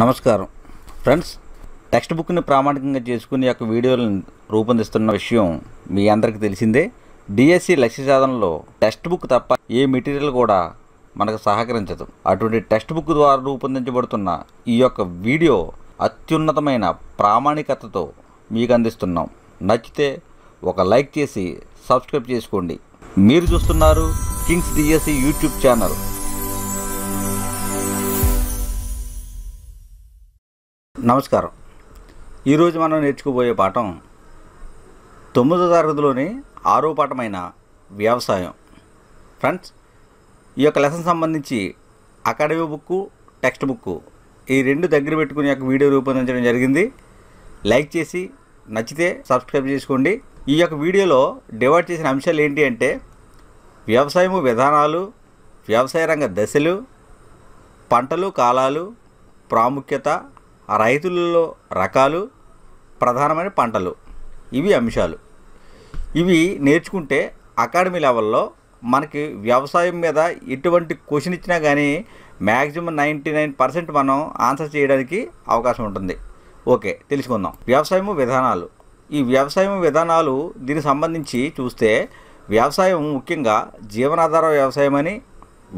నమస్కారం friends text బుక్ని ప్రామాణికంగా చేసుకుని యొక్క వీడియోలను రూపొందిస్తున్న విషయం మీ అందరికీ తెలిసిందే డిఎస్సి లక్ష్య సాధనలో టెక్స్ట్ బుక్ తప్ప ఏ మెటీరియల్ కూడా మనకు సహకరించదు అటువంటి టెక్స్ట్ బుక్ ద్వారా రూపొందించబడుతున్న ఈ యొక్క వీడియో అత్యున్నతమైన ప్రామాణికతతో మీకు అందిస్తున్నాం నచ్చితే ఒక లైక్ చేసి సబ్స్క్రైబ్ చేసుకోండి మీరు చూస్తున్నారు కింగ్స్ డిఎస్సి యూట్యూబ్ ఛానల్ నమస్కారం ఈరోజు మనం నేర్చుకోబోయే పాఠం తొమ్మిదో తరగతిలోని ఆరో పాఠమైన వ్యవసాయం ఫ్రెండ్స్ ఈ యొక్క లెసన్ సంబంధించి అకాడమీ బుక్ టెక్స్ట్ బుక్ ఈ రెండు దగ్గర పెట్టుకుని యొక్క వీడియో రూపొందించడం జరిగింది లైక్ చేసి నచ్చితే సబ్స్క్రైబ్ చేసుకోండి ఈ యొక్క వీడియోలో డివైడ్ చేసిన అంశాలు ఏంటి అంటే వ్యవసాయము విధానాలు వ్యవసాయ రంగ దశలు పంటలు కాలాలు ప్రాముఖ్యత ఆ రైతులలో రకాలు ప్రధానమైన పంటలు ఇవి అంశాలు ఇవి నేర్చుకుంటే అకాడమీ లెవెల్లో మనకి వ్యవసాయం మీద ఎటువంటి క్వశ్చన్ ఇచ్చినా కానీ మ్యాక్సిమం నైంటీ నైన్ పర్సెంట్ మనం ఆన్సర్ చేయడానికి అవకాశం ఉంటుంది ఓకే తెలుసుకుందాం వ్యవసాయం విధానాలు ఈ వ్యవసాయం విధానాలు దీనికి సంబంధించి చూస్తే వ్యవసాయం ముఖ్యంగా జీవనాధార వ్యవసాయం అని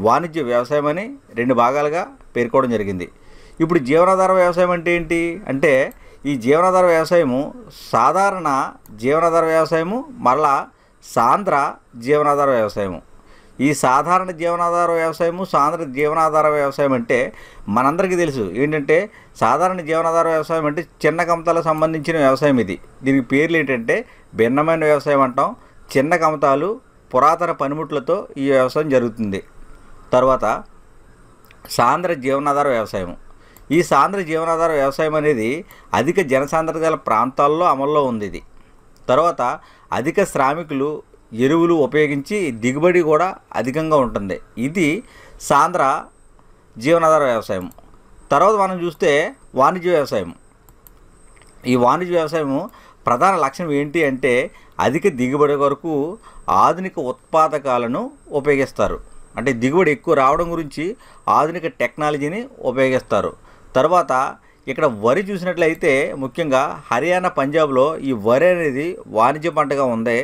వాణిజ్య వ్యవసాయం అని రెండు భాగాలుగా పేర్కోవడం జరిగింది ఇప్పుడు జీవనాధార వ్యవసాయం అంటే ఏంటి అంటే ఈ జీవనాధార వ్యవసాయము సాధారణ జీవనాధార వ్యవసాయము మళ్ళా సాంద్ర జీవనాధార వ్యవసాయము ఈ సాధారణ జీవనాధార వ్యవసాయము సాంద్ర జీవనాధార వ్యవసాయం అంటే మనందరికీ తెలుసు ఏంటంటే సాధారణ జీవనాధార వ్యవసాయం అంటే చిన్న కమతాలకు సంబంధించిన వ్యవసాయం ఇది దీనికి పేర్లు ఏంటంటే భిన్నమైన వ్యవసాయం అంటాం చిన్న కమతాలు పురాతన పనిముట్లతో ఈ వ్యవసాయం జరుగుతుంది తర్వాత సాంద్ర జీవనాధార వ్యవసాయం ఈ సాంద్ర జీవనాధార వ్యవసాయం అనేది అధిక జనసాంద్రత గల ప్రాంతాల్లో అమల్లో ఉంది ఇది తర్వాత అధిక శ్రామికులు ఎరువులు ఉపయోగించి దిగుబడి కూడా అధికంగా ఉంటుంది ఇది సాంద్ర జీవనాధార వ్యవసాయం తర్వాత మనం చూస్తే వాణిజ్య వ్యవసాయం ఈ వాణిజ్య వ్యవసాయం ప్రధాన లక్ష్యం ఏంటి అంటే అధిక దిగుబడి కొరకు ఆధునిక ఉత్పాదకాలను ఉపయోగిస్తారు అంటే దిగుబడి ఎక్కువ రావడం గురించి ఆధునిక టెక్నాలజీని ఉపయోగిస్తారు తర్వాత ఇక్కడ వరి చూసినట్లయితే ముఖ్యంగా హర్యానా పంజాబ్లో ఈ వరి అనేది వాణిజ్య పంటగా ఉంది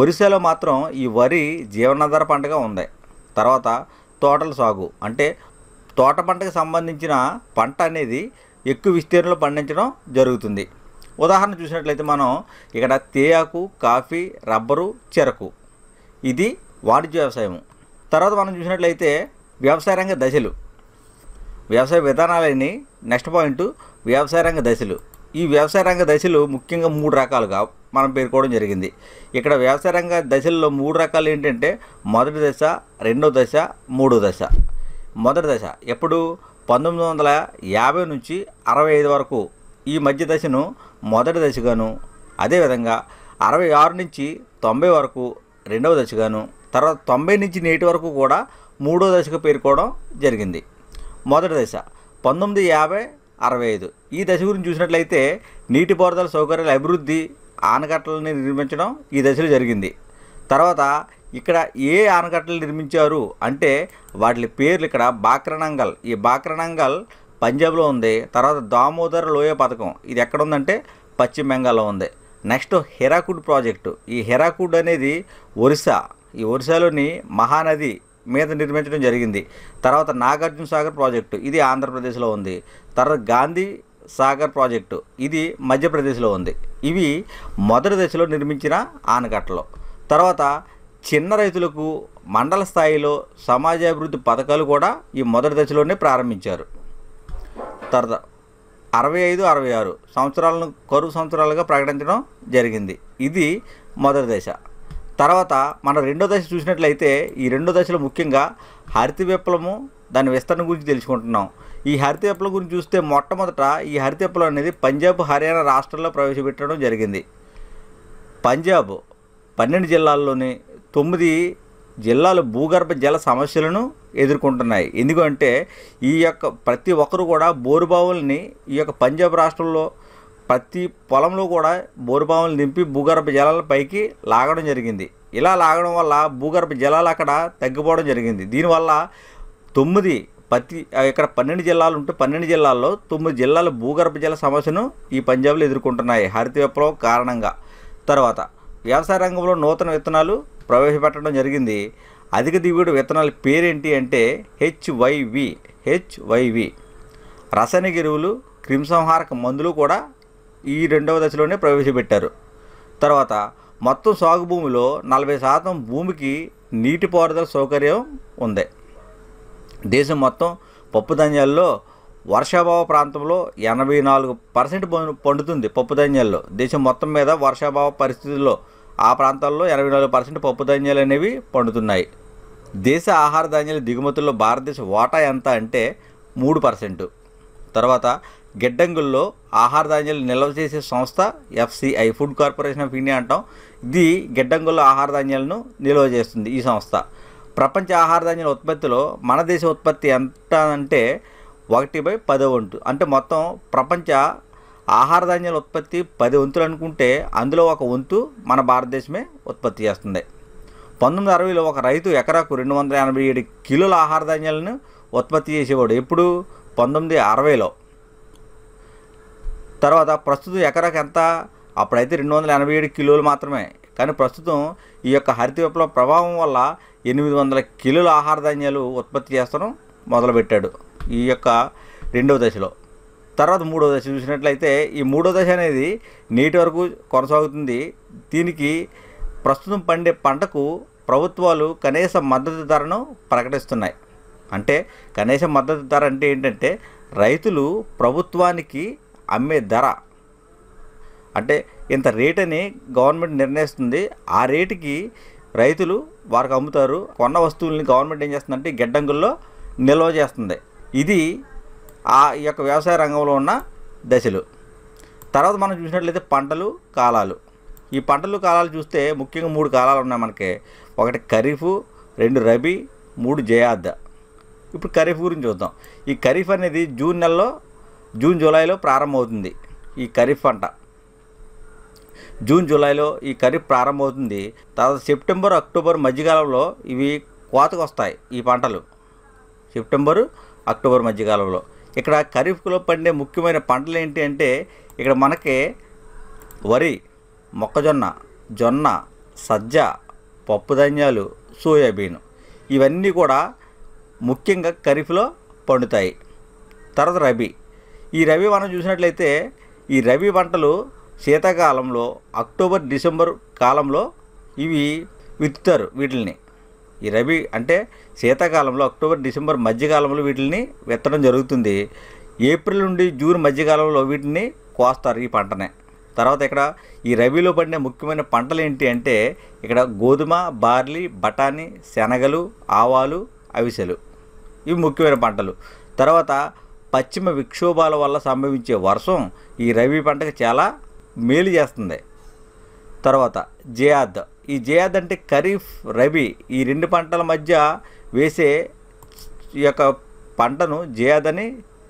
ఒరిస్సాలో మాత్రం ఈ వరి జీవనాధార పంటగా ఉంది తర్వాత తోటల సాగు అంటే తోట పంటకు సంబంధించిన పంట అనేది ఎక్కువ విస్తీర్ణంలో పండించడం జరుగుతుంది ఉదాహరణ చూసినట్లయితే మనం ఇక్కడ తేయాకు కాఫీ రబ్బరు చెరకు ఇది వాణిజ్య వ్యవసాయం తర్వాత మనం చూసినట్లయితే వ్యవసాయ రంగ దశలు వ్యవసాయ విధానాలని నెక్స్ట్ పాయింట్ వ్యవసాయ రంగ దశలు ఈ వ్యవసాయ రంగ దశలు ముఖ్యంగా మూడు రకాలుగా మనం పేర్కోవడం జరిగింది ఇక్కడ వ్యవసాయ రంగ దశల్లో మూడు రకాలు ఏంటంటే మొదటి దశ రెండో దశ మూడో దశ మొదటి దశ ఎప్పుడు పంతొమ్మిది వందల యాభై నుంచి అరవై ఐదు వరకు ఈ మధ్య దశను మొదటి దశగాను అదేవిధంగా అరవై ఆరు నుంచి తొంభై వరకు రెండవ దశగాను తర్వాత తొంభై నుంచి నేటి వరకు కూడా మూడో దశకు పేర్కోవడం జరిగింది మొదటి దశ పంతొమ్మిది యాభై అరవై ఐదు ఈ దశ గురించి చూసినట్లయితే నీటిపారుదల సౌకర్యాల అభివృద్ధి ఆనకట్టలని నిర్మించడం ఈ దశలో జరిగింది తర్వాత ఇక్కడ ఏ ఆనకట్టలు నిర్మించారు అంటే వాటి పేర్లు ఇక్కడ బాక్రనంగల్ ఈ బాక్రనంగల్ పంజాబ్లో ఉంది తర్వాత దామోదర్ లోయ పథకం ఇది ఎక్కడ ఉందంటే పశ్చిమ బెంగాల్లో ఉంది నెక్స్ట్ హెరాకుడ్ ప్రాజెక్టు ఈ హెరాకుడ్ అనేది ఒరిస్సా ఈ ఒరిస్సాలోని మహానది మీద నిర్మించడం జరిగింది తర్వాత నాగార్జున సాగర్ ప్రాజెక్టు ఇది ఆంధ్రప్రదేశ్లో ఉంది తర్వాత గాంధీ సాగర్ ప్రాజెక్టు ఇది మధ్యప్రదేశ్లో ఉంది ఇవి మొదటి దశలో నిర్మించిన ఆనకట్టలు తర్వాత చిన్న రైతులకు మండల స్థాయిలో సమాజాభివృద్ధి పథకాలు కూడా ఈ మొదటి దశలోనే ప్రారంభించారు తర్వాత అరవై ఐదు అరవై ఆరు సంవత్సరాలను కరువు సంవత్సరాలుగా ప్రకటించడం జరిగింది ఇది మొదటి దశ తర్వాత మన రెండో దశ చూసినట్లయితే ఈ రెండో దశలో ముఖ్యంగా హరిత విప్లవము దాని విస్తరణ గురించి తెలుసుకుంటున్నాం ఈ హరిత విప్లవం గురించి చూస్తే మొట్టమొదట ఈ హరిత విప్లవం అనేది పంజాబ్ హర్యానా రాష్ట్రంలో ప్రవేశపెట్టడం జరిగింది పంజాబ్ పన్నెండు జిల్లాల్లోని తొమ్మిది జిల్లాలు భూగర్భ జల సమస్యలను ఎదుర్కొంటున్నాయి ఎందుకంటే ఈ యొక్క ప్రతి ఒక్కరు కూడా బోరుబావుల్ని ఈ యొక్క పంజాబ్ రాష్ట్రంలో ప్రతి పొలంలో కూడా బోరుబావులు నింపి భూగర్భ జలాల పైకి లాగడం జరిగింది ఇలా లాగడం వల్ల భూగర్భ జలాలు అక్కడ తగ్గిపోవడం జరిగింది దీనివల్ల తొమ్మిది ప్రతి ఇక్కడ పన్నెండు జిల్లాలు ఉంటే పన్నెండు జిల్లాల్లో తొమ్మిది జిల్లాల భూగర్భ జల సమస్యను ఈ పంజాబ్లో ఎదుర్కొంటున్నాయి హరిత విప్లవం కారణంగా తర్వాత వ్యవసాయ రంగంలో నూతన విత్తనాలు ప్రవేశపెట్టడం జరిగింది అధిక దిగుబడి విత్తనాల పేరేంటి అంటే హెచ్వైవి హెచ్వైవి రసాయనిక ఎరువులు క్రిమిసంహారక మందులు కూడా ఈ రెండవ దశలోనే ప్రవేశపెట్టారు తర్వాత మొత్తం సాగు భూమిలో నలభై శాతం భూమికి నీటిపారుదల సౌకర్యం ఉంది దేశం మొత్తం పప్పు ధాన్యాల్లో వర్షాభావ ప్రాంతంలో ఎనభై నాలుగు పర్సెంట్ పండుతుంది పప్పు ధాన్యాల్లో దేశం మొత్తం మీద వర్షాభావ పరిస్థితుల్లో ఆ ప్రాంతాల్లో ఎనభై నాలుగు పర్సెంట్ పప్పు ధాన్యాలు అనేవి పండుతున్నాయి దేశ ఆహార ధాన్యాల దిగుమతుల్లో భారతదేశ వాటా ఎంత అంటే మూడు పర్సెంట్ తర్వాత గిడ్డంగుల్లో ఆహార ధాన్యాలు నిల్వ చేసే సంస్థ FCI food corporation of India అంటాం ఇది గిడ్డంగుల్లో ఆహార ధాన్యాలను నిల్వ చేస్తుంది ఈ సంస్థ ప్రపంచ ఆహార ధాన్యాల ఉత్పత్తిలో మన దేశ ఉత్పత్తి ఎంత అంటే ఒకటి బై పది వంతు అంటే మొత్తం ప్రపంచ ఆహార ధాన్యాల ఉత్పత్తి పది వంతులు అనుకుంటే అందులో ఒక వంతు మన భారతదేశమే ఉత్పత్తి చేస్తుంది పంతొమ్మిది అరవైలో ఒక రైతు ఎకరాకు రెండు వందల ఎనభై ఏడు కిలోల ఆహార ధాన్యాలను ఉత్పత్తి చేసేవాడు ఎప్పుడు పంతొమ్మిది అరవైలో తర్వాత ప్రస్తుతం ఎకరాకు ఎంత అప్పుడైతే రెండు వందల ఎనభై ఏడు కిలోలు మాత్రమే కానీ ప్రస్తుతం ఈ యొక్క హరిత విప్లవ ప్రభావం వల్ల ఎనిమిది వందల కిలోల ఆహార ధాన్యాలు ఉత్పత్తి చేస్తడం మొదలుపెట్టాడు ఈ యొక్క రెండవ దశలో తర్వాత మూడో దశ చూసినట్లయితే ఈ మూడో దశ అనేది నేటి వరకు కొనసాగుతుంది దీనికి ప్రస్తుతం పండే పంటకు ప్రభుత్వాలు కనీస మద్దతు ధరను ప్రకటిస్తున్నాయి అంటే కనీస మద్దతు ధర అంటే ఏంటంటే రైతులు ప్రభుత్వానికి అమ్మే ధర అంటే ఇంత రేట్ అని గవర్నమెంట్ నిర్ణయిస్తుంది ఆ రేటుకి రైతులు వారికి అమ్ముతారు కొన్న వస్తువుల్ని గవర్నమెంట్ ఏం చేస్తుందంటే గిడ్డంగుల్లో నిల్వ చేస్తుంది ఇది ఆ యొక్క వ్యవసాయ రంగంలో ఉన్న దశలు తర్వాత మనం చూసినట్లయితే పంటలు కాలాలు ఈ పంటలు కాలాలు చూస్తే ముఖ్యంగా మూడు కాలాలు ఉన్నాయి మనకి ఒకటి ఖరీఫ్ రెండు రబీ మూడు జయాద్ద ఇప్పుడు ఖరీఫ్ గురించి చూద్దాం ఈ ఖరీఫ్ అనేది జూన్ నెలలో జూన్ జూలైలో ప్రారంభమవుతుంది ఈ ఖరీఫ్ పంట జూన్ జూలైలో ఈ ఖరీఫ్ ప్రారంభమవుతుంది తర్వాత సెప్టెంబర్ అక్టోబర్ మధ్యకాలంలో ఇవి కోతకు వస్తాయి ఈ పంటలు సెప్టెంబరు అక్టోబర్ మధ్యకాలంలో ఇక్కడ ఖరీఫ్లో పండే ముఖ్యమైన పంటలు ఏంటి అంటే ఇక్కడ మనకి వరి మొక్కజొన్న జొన్న సజ్జ పప్పుధాన్యాలు సోయాబీన్ ఇవన్నీ కూడా ముఖ్యంగా ఖరీఫ్లో పండుతాయి తర్వాత రబీ ఈ రవి మనం చూసినట్లయితే ఈ రవి పంటలు శీతాకాలంలో అక్టోబర్ డిసెంబర్ కాలంలో ఇవి విత్తుతారు వీటిని ఈ రవి అంటే శీతాకాలంలో అక్టోబర్ డిసెంబర్ మధ్యకాలంలో వీటిని విత్తడం జరుగుతుంది ఏప్రిల్ నుండి జూన్ మధ్యకాలంలో వీటిని కోస్తారు ఈ పంటనే తర్వాత ఇక్కడ ఈ రవిలో పడిన ముఖ్యమైన పంటలు ఏంటి అంటే ఇక్కడ గోధుమ బార్లీ బఠానీ శనగలు ఆవాలు అవిసెలు ఇవి ముఖ్యమైన పంటలు తర్వాత పశ్చిమ విక్షోభాల వల్ల సంభవించే వర్షం ఈ రబీ పంటకు చాలా మేలు చేస్తుంది తర్వాత జయాద్ ఈ జయాద్ అంటే ఖరీఫ్ రబీ ఈ రెండు పంటల మధ్య వేసే యొక్క పంటను జయాద్ అని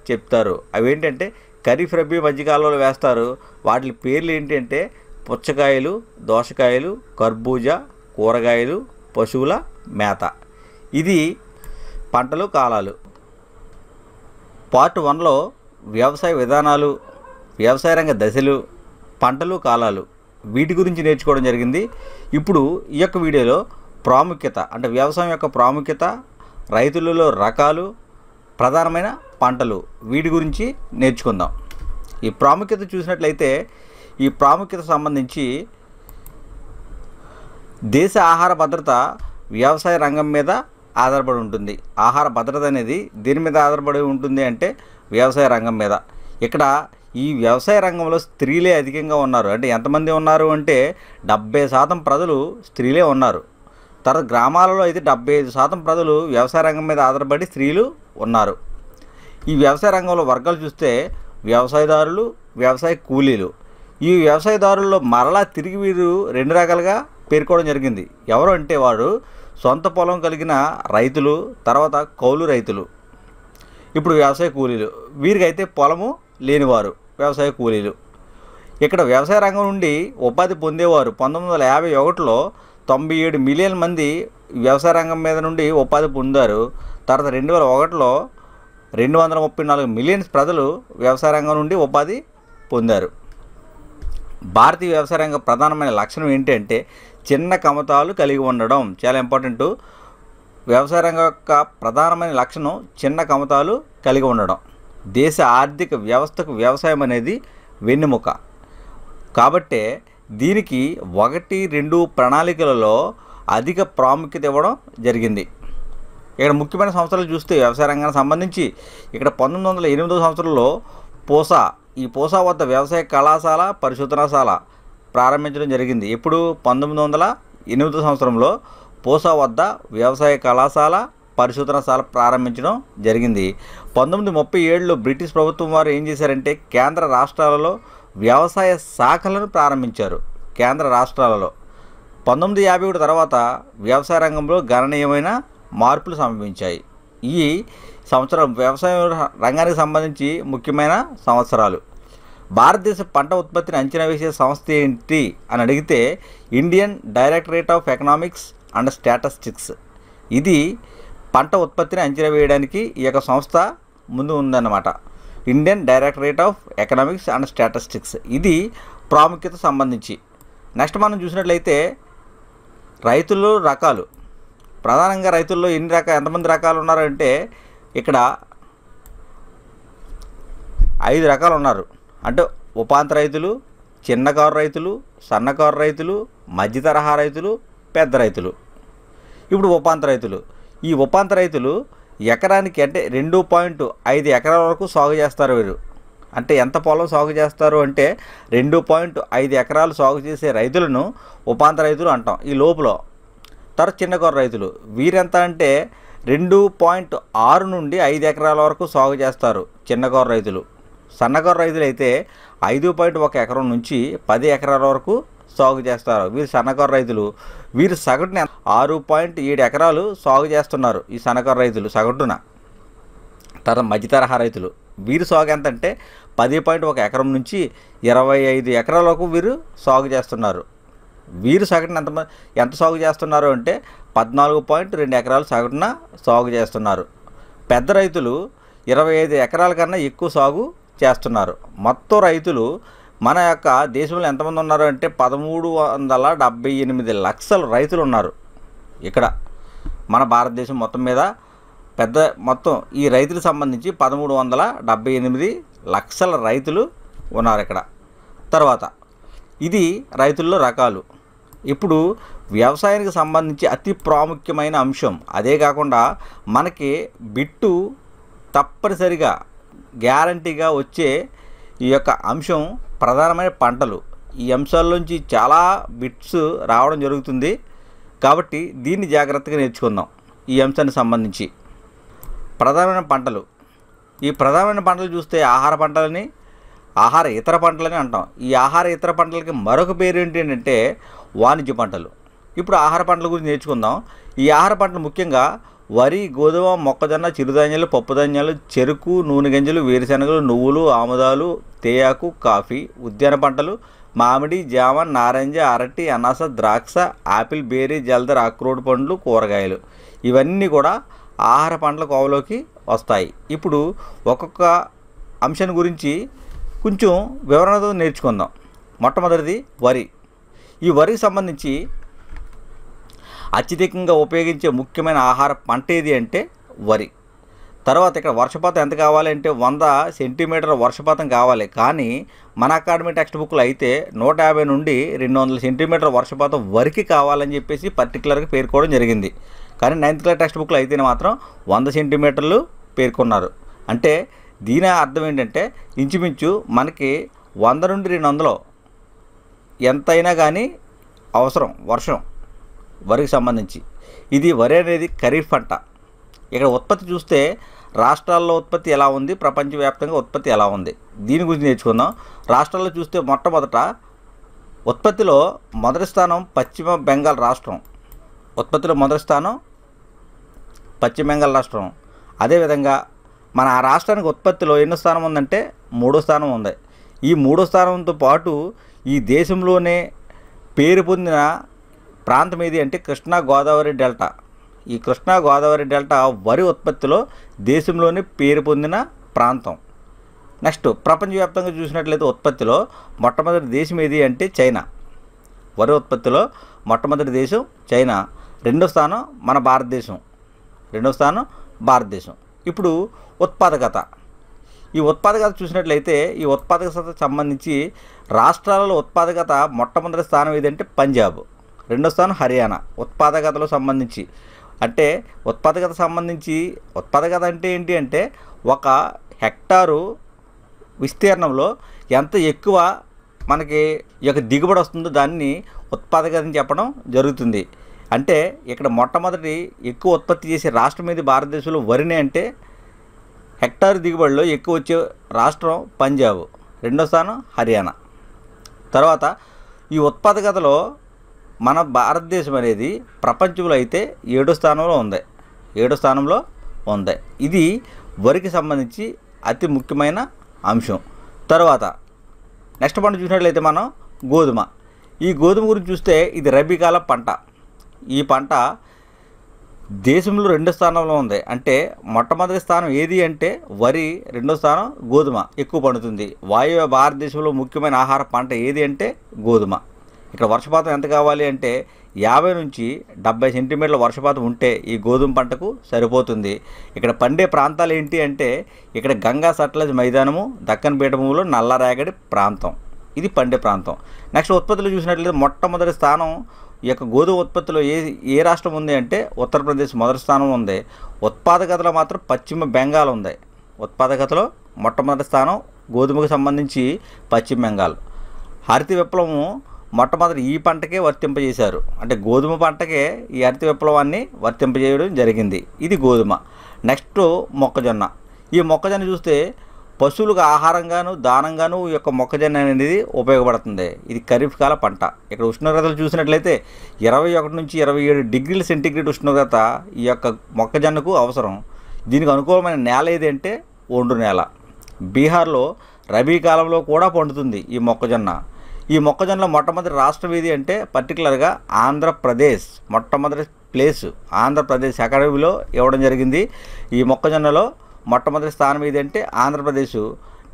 చెప్తారు అవేంటంటే ఖరీఫ్ రబీ మధ్యకాలంలో వేస్తారు వాటి పేర్లు ఏంటంటే పుచ్చకాయలు దోసకాయలు కర్బూజా కూరగాయలు పశువుల మేత ఇది పంటలు కాలాలు పార్ట్ వన్లో వ్యవసాయ విధానాలు వ్యవసాయ రంగ దశలు పంటలు కాలాలు వీటి గురించి నేర్చుకోవడం జరిగింది ఇప్పుడు ఈ యొక్క వీడియోలో ప్రాముఖ్యత అంటే వ్యవసాయం యొక్క ప్రాముఖ్యత రైతులలో రకాలు ప్రధానమైన పంటలు వీటి గురించి నేర్చుకుందాం ఈ ప్రాముఖ్యత చూసినట్లయితే ఈ ప్రాముఖ్యత సంబంధించి దేశ ఆహార భద్రత వ్యవసాయ రంగం మీద ఆధారపడి ఉంటుంది ఆహార భద్రత అనేది దీని మీద ఆధారపడి ఉంటుంది అంటే వ్యవసాయ రంగం మీద ఇక్కడ ఈ వ్యవసాయ రంగంలో స్త్రీలే అధికంగా ఉన్నారు అంటే ఎంతమంది ఉన్నారు అంటే డెబ్బై శాతం ప్రజలు స్త్రీలే ఉన్నారు తర్వాత గ్రామాలలో అయితే డెబ్బై ఐదు శాతం ప్రజలు వ్యవసాయ రంగం మీద ఆధారపడి స్త్రీలు ఉన్నారు ఈ వ్యవసాయ రంగంలో వర్గాలు చూస్తే వ్యవసాయదారులు వ్యవసాయ కూలీలు ఈ వ్యవసాయదారుల్లో మరలా తిరిగి వీరు రెండు రకాలుగా పేర్కోవడం జరిగింది ఎవరు అంటే వారు సొంత పొలం కలిగిన రైతులు తర్వాత కౌలు రైతులు ఇప్పుడు వ్యవసాయ కూలీలు వీరికైతే పొలము లేనివారు వ్యవసాయ కూలీలు ఇక్కడ వ్యవసాయ రంగం నుండి ఉపాధి పొందేవారు పంతొమ్మిది వందల యాభై ఒకటిలో తొంభై ఏడు మిలియన్ మంది వ్యవసాయ రంగం మీద నుండి ఉపాధి పొందారు తర్వాత రెండు వేల ఒకటిలో రెండు వందల ముప్పై నాలుగు మిలియన్స్ ప్రజలు వ్యవసాయ రంగం నుండి ఉపాధి పొందారు భారతీయ వ్యవసాయ రంగ ప్రధానమైన లక్షణం ఏంటంటే చిన్న కమతాలు కలిగి ఉండడం చాలా ఇంపార్టెంట్ వ్యవసాయ రంగం యొక్క ప్రధానమైన లక్షణం చిన్న కమతాలు కలిగి ఉండడం దేశ ఆర్థిక వ్యవస్థకు వ్యవసాయం అనేది వెన్నెముక కాబట్టే దీనికి ఒకటి రెండు ప్రణాళికలలో అధిక ప్రాముఖ్యత ఇవ్వడం జరిగింది ఇక్కడ ముఖ్యమైన సంస్థలు చూస్తే వ్యవసాయ రంగానికి సంబంధించి ఇక్కడ పంతొమ్మిది వందల సంవత్సరంలో పోసా ఈ పోసా వద్ద వ్యవసాయ కళాశాల పరిశోధనశాల ప్రారంభించడం జరిగింది ఇప్పుడు పంతొమ్మిది వందల ఎనిమిది సంవత్సరంలో పూసా వద్ద వ్యవసాయ కళాశాల పరిశోధనశాల ప్రారంభించడం జరిగింది పంతొమ్మిది ముప్పై ఏడులో బ్రిటిష్ ప్రభుత్వం వారు ఏం చేశారంటే కేంద్ర రాష్ట్రాలలో వ్యవసాయ శాఖలను ప్రారంభించారు కేంద్ర రాష్ట్రాలలో పంతొమ్మిది యాభై ఒకటి తర్వాత వ్యవసాయ రంగంలో గణనీయమైన మార్పులు సంభవించాయి ఈ సంవత్సరం వ్యవసాయ రంగానికి సంబంధించి ముఖ్యమైన సంవత్సరాలు భారతదేశ పంట ఉత్పత్తిని అంచనా వేసే సంస్థ ఏంటి అని అడిగితే Indian directorate of economics and statistics ఇది పంట ఉత్పత్తిని అంచనా వేయడానికి ఈ యొక్క సంస్థ ముందు ఉందన్నమాట Indian directorate of economics and statistics ఇది ప్రాముఖ్యత సంబంధించి నెక్స్ట్ మనం చూసినట్లయితే రైతులు రకాలు ప్రధానంగా రైతుల్లో ఎన్ని రకాలు ఎంతమంది రకాలు ఉన్నారంటే ఇక్కడ ఐదు రకాలు ఉన్నారు అంటే ఉపాంత రైతులు చిన్నకారు రైతులు సన్నకారు రైతులు మధ్య తరహా రైతులు పెద్ద రైతులు ఇప్పుడు ఉపాంత రైతులు ఈ ఉపాంత రైతులు ఎకరానికి అంటే రెండు పాయింట్ ఐదు ఎకరాల వరకు సాగు చేస్తారు వీరు అంటే ఎంత పొలం సాగు చేస్తారు అంటే రెండు పాయింట్ ఐదు ఎకరాలు సాగు చేసే రైతులను ఉపాంత రైతులు అంటాం ఈ లోపల తర చిన్నకూర రైతులు వీరెంత అంటే రెండు పాయింట్ ఆరు నుండి ఐదు ఎకరాల వరకు సాగు చేస్తారు చిన్నకూర రైతులు సన్నకారు రైతులైతే ఐదు పాయింట్ ఒక ఎకరం నుంచి పది ఎకరాల వరకు సాగు చేస్తారు వీరు సన్నకారు రైతులు వీరు సగటున ఆరు పాయింట్ ఏడు ఎకరాలు సాగు చేస్తున్నారు ఈ సన్నకారు రైతులు సగటున తర మధ్యతరహా రైతులు వీరు సాగు ఎంత అంటే పది పాయింట్ ఒక ఎకరం నుంచి ఇరవై ఐదు ఎకరాల వరకు వీరు సాగు చేస్తున్నారు వీరు సగటున ఎంత ఎంత సాగు చేస్తున్నారు అంటే పద్నాలుగు పాయింట్ రెండు ఎకరాలు సగటున సాగు చేస్తున్నారు పెద్ద రైతులు ఇరవై ఐదు ఎకరాల కన్నా ఎక్కువ సాగు చేస్తున్నారు మొత్తం రైతులు మన యొక్క దేశంలో ఎంతమంది ఉన్నారు అంటే పదమూడు వందల డెబ్బై ఎనిమిది లక్షల రైతులు ఉన్నారు ఇక్కడ మన భారతదేశం మొత్తం మీద పెద్ద మొత్తం ఈ రైతులకు సంబంధించి పదమూడు వందల డెబ్బై ఎనిమిది లక్షల రైతులు ఉన్నారు ఇక్కడ తర్వాత ఇది రైతుల్లో రకాలు ఇప్పుడు వ్యవసాయానికి సంబంధించి అతి ప్రాముఖ్యమైన అంశం అదే కాకుండా మనకి బిట్టు తప్పనిసరిగా గ్యారంటీగా వచ్చే ఈ యొక్క అంశం ప్రధానమైన పంటలు ఈ అంశాల నుంచి చాలా బిట్స్ రావడం జరుగుతుంది కాబట్టి దీన్ని జాగ్రత్తగా నేర్చుకుందాం ఈ అంశానికి సంబంధించి ప్రధానమైన పంటలు ఈ ప్రధానమైన పంటలు చూస్తే ఆహార పంటలని ఆహార ఇతర పంటలని అంటాం ఈ ఆహార ఇతర పంటలకి మరొక పేరు ఏంటంటే వాణిజ్య పంటలు ఇప్పుడు ఆహార పంటల గురించి నేర్చుకుందాం ఈ ఆహార పంటలు ముఖ్యంగా వరి గోధుమ మొక్కజొన్న చిరుధాన్యాలు పప్పుధాన్యాలు చెరుకు నూనె గింజలు వేరుశనగలు నువ్వులు ఆముదాలు తేయాకు కాఫీ ఉద్యాన పంటలు మామిడి జామ నారింజ అరటి అనాస ద్రాక్ష ఆపిల్ బేరీ జల్దర్ అక్రోడ్ పండ్లు కూరగాయలు ఇవన్నీ కూడా ఆహార పంటల కోవలోకి వస్తాయి ఇప్పుడు ఒక్కొక్క అంశం గురించి కొంచెం వివరణతో నేర్చుకుందాం మొట్టమొదటిది వరి ఈ వరికి సంబంధించి అత్యధికంగా ఉపయోగించే ముఖ్యమైన ఆహార పంట ఏది అంటే వరి తర్వాత ఇక్కడ వర్షపాతం ఎంత కావాలంటే వంద సెంటీమీటర్ల వర్షపాతం కావాలి కానీ మన అకాడమీ టెక్స్ట్ బుక్లో అయితే నూట యాభై నుండి రెండు వందల సెంటీమీటర్ల వర్షపాతం వరికి కావాలని చెప్పేసి పర్టికులర్గా పేర్కోవడం జరిగింది కానీ నైన్త్ క్లాస్ టెక్స్ట్ బుక్లో అయితే మాత్రం వంద సెంటీమీటర్లు పేర్కొన్నారు అంటే దీని అర్థం ఏంటంటే ఇంచుమించు మనకి వంద నుండి రెండు వందలు ఎంతైనా కానీ అవసరం వర్షం వరికి సంబంధించి ఇది వరి అనేది ఖరీఫ్ పంట ఇక్కడ ఉత్పత్తి చూస్తే రాష్ట్రాల్లో ఉత్పత్తి ఎలా ఉంది ప్రపంచవ్యాప్తంగా ఉత్పత్తి ఎలా ఉంది దీని గురించి నేర్చుకుందాం రాష్ట్రాల్లో చూస్తే మొట్టమొదట ఉత్పత్తిలో మొదటి స్థానం పశ్చిమ బెంగాల్ రాష్ట్రం ఉత్పత్తిలో మొదటి స్థానం పశ్చిమ బెంగాల్ రాష్ట్రం అదేవిధంగా మన ఆ రాష్ట్రానికి ఉత్పత్తిలో ఎన్నో స్థానం ఉందంటే మూడో స్థానం ఉంది ఈ మూడో స్థానంతో పాటు ఈ దేశంలోనే పేరు పొందిన ప్రాంతం ఏది అంటే కృష్ణా గోదావరి డెల్టా ఈ కృష్ణా గోదావరి డెల్టా వరి ఉత్పత్తిలో దేశంలోనే పేరు పొందిన ప్రాంతం నెక్స్ట్ ప్రపంచవ్యాప్తంగా చూసినట్లయితే ఉత్పత్తిలో మొట్టమొదటి దేశం ఏది అంటే చైనా వరి ఉత్పత్తిలో మొట్టమొదటి దేశం చైనా రెండో స్థానం మన భారతదేశం రెండో స్థానం భారతదేశం ఇప్పుడు ఉత్పాదకత ఈ ఉత్పాదకత చూసినట్లయితే ఈ ఉత్పాదకత సంబంధించి రాష్ట్రాలలో ఉత్పాదకత మొట్టమొదటి స్థానం ఏదంటే పంజాబ్ రెండో స్థానం హర్యానా ఉత్పాదకతలో సంబంధించి అంటే ఉత్పాదకత సంబంధించి ఉత్పాదకత అంటే ఏంటి అంటే ఒక హెక్టారు విస్తీర్ణంలో ఎంత ఎక్కువ మనకి ఈ యొక్క దిగుబడి వస్తుందో దాన్ని ఉత్పాదకత అని చెప్పడం జరుగుతుంది అంటే ఇక్కడ మొట్టమొదటి ఎక్కువ ఉత్పత్తి చేసే రాష్ట్రం ఇది భారతదేశంలో వరిని అంటే హెక్టార్ దిగుబడిలో ఎక్కువ వచ్చే రాష్ట్రం పంజాబ్ రెండో స్థానం హర్యానా తర్వాత ఈ ఉత్పాదకతలో మన భారతదేశం అనేది ప్రపంచంలో అయితే ఏడో స్థానంలో ఉంది ఏడో స్థానంలో ఉంది ఇది వరికి సంబంధించి అతి ముఖ్యమైన అంశం తర్వాత నెక్స్ట్ పంట చూసినట్లయితే మనం గోధుమ ఈ గోధుమ గురించి చూస్తే ఇది రబీ కాలం పంట ఈ పంట దేశంలో రెండో స్థానంలో ఉంది అంటే మొట్టమొదటి స్థానం ఏది అంటే వరి రెండో స్థానం గోధుమ ఎక్కువ పండుతుంది వాయువ్య భారతదేశంలో ముఖ్యమైన ఆహార పంట ఏది అంటే గోధుమ ఇక్కడ వర్షపాతం ఎంత కావాలి అంటే యాభై నుంచి డెబ్బై సెంటీమీటర్ల వర్షపాతం ఉంటే ఈ గోధుమ పంటకు సరిపోతుంది ఇక్కడ పండే ప్రాంతాలు ఏంటి అంటే ఇక్కడ గంగా సట్లజ్ మైదానము దక్కన్ పీఠభూములు నల్లరేగడి ప్రాంతం ఇది పండే ప్రాంతం నెక్స్ట్ ఉత్పత్తులు చూసినట్లయితే మొట్టమొదటి స్థానం ఈ యొక్క గోధుమ ఉత్పత్తిలో ఏ ఏ రాష్ట్రం ఉంది అంటే ఉత్తరప్రదేశ్ మొదటి స్థానం ఉంది ఉత్పాదకతలో మాత్రం పశ్చిమ బెంగాల్ ఉంది ఉత్పాదకతలో మొట్టమొదటి స్థానం గోధుమకు సంబంధించి పశ్చిమ బెంగాల్ హరిత విప్లవము మొట్టమొదటి ఈ పంటకే వర్తింపజేశారు అంటే గోధుమ పంటకే ఈ అరటి విప్లవాన్ని వర్తింపజేయడం జరిగింది ఇది గోధుమ నెక్స్ట్ మొక్కజొన్న ఈ మొక్కజొన్న చూస్తే పశువులకు ఆహారంగాను దానంగాను ఈ యొక్క మొక్కజొన్న అనేది ఉపయోగపడుతుంది ఇది ఖరీఫ్ కాల పంట ఇక్కడ ఉష్ణోగ్రతలు చూసినట్లయితే ఇరవై ఒకటి నుంచి ఇరవై ఏడు డిగ్రీల సెంటీగ్రేడ్ ఉష్ణోగ్రత ఈ యొక్క మొక్కజొన్నకు అవసరం దీనికి అనుకూలమైన నేల ఏది అంటే ఒండ్రు నేల బీహార్లో రబీ కాలంలో కూడా పండుతుంది ఈ మొక్కజొన్న ఈ మొక్కజొన్నలో మొట్టమొదటి రాష్ట్రం ఏది అంటే పర్టికులర్గా ఆంధ్రప్రదేశ్ మొట్టమొదటి ప్లేస్ ఆంధ్రప్రదేశ్ అకాడమీలో ఇవ్వడం జరిగింది ఈ మొక్కజొన్నలో మొట్టమొదటి స్థానం ఏది అంటే ఆంధ్రప్రదేశ్